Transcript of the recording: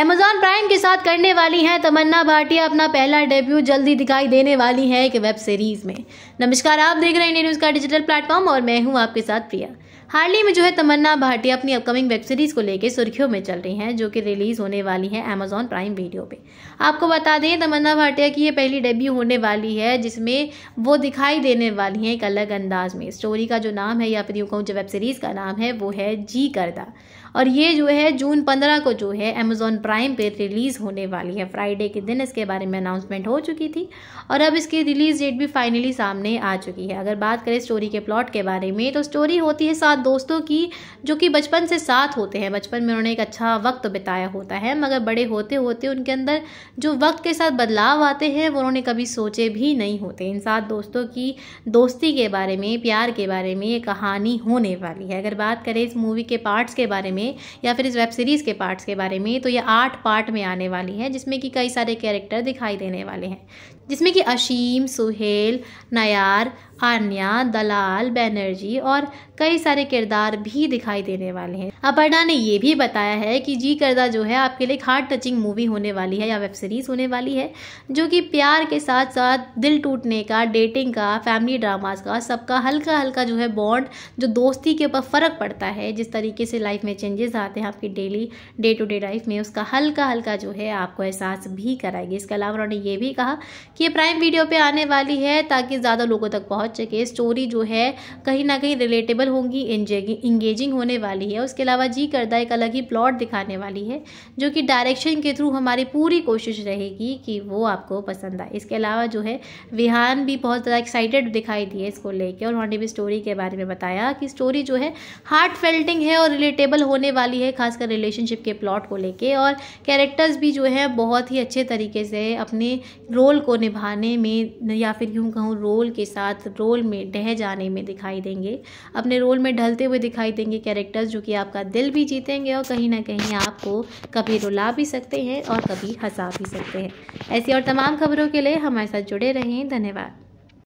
Amazon prime के साथ करने वाली हैं तमन्ना भाटिया अपना पहला डेब्यू जल्दी दिखाई देने वाली है एक वेब सीरीज में नमस्कार आप देख रहे हैं इंडिया न्यूज का डिजिटल प्लेटफॉर्म और मैं हूं आपके साथ प्रिया हाल ही में जो है तमन्ना भाटिया अपनी अपकमिंग वेब सीरीज को लेकर सुर्खियों में चल रही हैं जो कि रिलीज होने वाली हैं अमेजॉन प्राइम वीडियो पे आपको बता दें तमन्ना भाटिया की ये पहली डेब्यू होने वाली है जिसमें वो दिखाई देने वाली हैं एक अलग अंदाज में स्टोरी का जो नाम है या फिर यूँ कहूँ जो वेब सीरीज़ का नाम है वो है जी करदा और ये जो है जून पंद्रह को जो है अमेजॉन प्राइम पे रिलीज़ होने वाली है फ्राइडे के दिन इसके बारे में अनाउंसमेंट हो चुकी थी और अब इसकी रिलीज़ डेट भी फाइनली सामने आ चुकी है अगर बात करें स्टोरी के प्लॉट के बारे में तो स्टोरी होती है सात दोस्तों की जो कि बचपन से साथ होते हैं बचपन में उन्होंने एक अच्छा वक्त बिताया होता है मगर बड़े होते होते उनके अंदर जो वक्त के साथ बदलाव आते हैं वो उन्होंने कभी सोचे भी नहीं होते इन सात दोस्तों की दोस्ती के बारे में प्यार के बारे में ये कहानी होने वाली है अगर बात करें इस मूवी के पार्ट्स के बारे में या फिर इस वेब सीरीज़ के पार्ट्स के बारे में तो ये आठ पार्ट में आने वाली है जिसमें कि कई सारे कैरेक्टर दिखाई देने वाले हैं जिसमें कि अशीम सुहेल नयार आन्या दलाल बैनर्जी और कई सारे किरदार भी दिखाई देने वाले हैं अपर्णा ने यह भी बताया है कि जी करदा जो है आपके लिए एक हार्ट टचिंग मूवी होने वाली है या वेब सीरीज़ होने वाली है जो कि प्यार के साथ साथ दिल टूटने का डेटिंग का फैमिली ड्रामाज का सबका हल्का हल्का जो है बॉन्ड जो दोस्ती के ऊपर फ़र्क पड़ता है जिस तरीके से लाइफ में चेंजेस आते हैं आपकी daily day to day life में उसका उसका हल्का हल्का जो है आपको एहसास भी कराएगी इसके अलावा उन्होंने ये भी कहा कि ये प्राइम वीडियो पे आने वाली है ताकि ज़्यादा लोगों तक पहुँच सके स्टोरी जो है कहीं ना कहीं रिलेटेबल होंगी इंगेजिंग होने वाली है उसके अलावा जी करदा एक अलग ही प्लॉट दिखाने वाली है जो कि डायरेक्शन के थ्रू हमारी पूरी कोशिश रहेगी कि वो आपको पसंद आए इसके अलावा जो है विहान भी बहुत ज़्यादा एक्साइटेड दिखाई दिए इसको लेकर और उन्होंने भी स्टोरी के बारे में बताया कि स्टोरी जो है हार्ट फेल्टिंग है और रिलेटेबल होने वाली है खासकर रिलेशनशिप के प्लॉट को लेके और और कैरेक्टर्स भी जो है बहुत ही अच्छे तरीके से अपने रोल को निभाने में या फिर यूँ कहूँ रोल के साथ रोल में ढह जाने में दिखाई देंगे अपने रोल में ढलते हुए दिखाई देंगे कैरेक्टर्स जो कि आपका दिल भी जीतेंगे और कहीं ना कहीं आपको कभी रुला भी सकते हैं और कभी हंसा भी सकते हैं ऐसी और तमाम खबरों के लिए हमारे साथ जुड़े रहें धन्यवाद